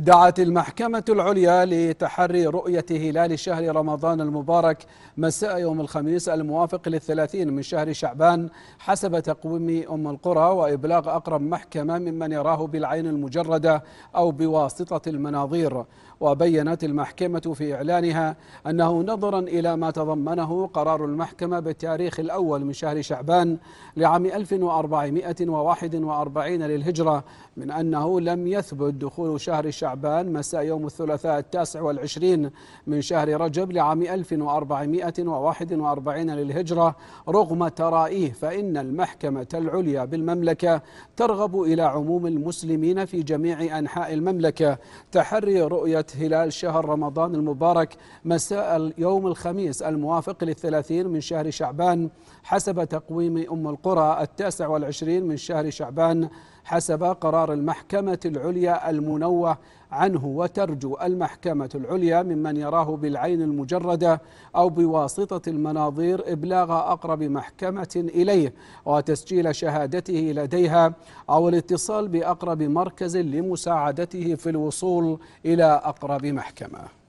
دعت المحكمة العليا لتحري رؤية هلال شهر رمضان المبارك مساء يوم الخميس الموافق للثلاثين من شهر شعبان حسب تقويم أم القرى وإبلاغ أقرب محكمة ممن يراه بالعين المجردة أو بواسطة المناظير وبينت المحكمة في إعلانها أنه نظرا إلى ما تضمنه قرار المحكمة بالتاريخ الأول من شهر شعبان لعام 1441 للهجرة من أنه لم يثبت دخول شهر شعبان شعبان مساء يوم الثلاثاء التاسع والعشرين من شهر رجب لعام 1441 للهجرة رغم ترائيه فإن المحكمة العليا بالمملكة ترغب إلى عموم المسلمين في جميع أنحاء المملكة تحري رؤية هلال شهر رمضان المبارك مساء يوم الخميس الموافق للثلاثين من شهر شعبان حسب تقويم أم القرى التاسع والعشرين من شهر شعبان حسب قرار المحكمة العليا المنوه عنه وترجو المحكمة العليا ممن يراه بالعين المجردة أو بواسطة المناظير إبلاغ أقرب محكمة إليه وتسجيل شهادته لديها أو الاتصال بأقرب مركز لمساعدته في الوصول إلى أقرب محكمة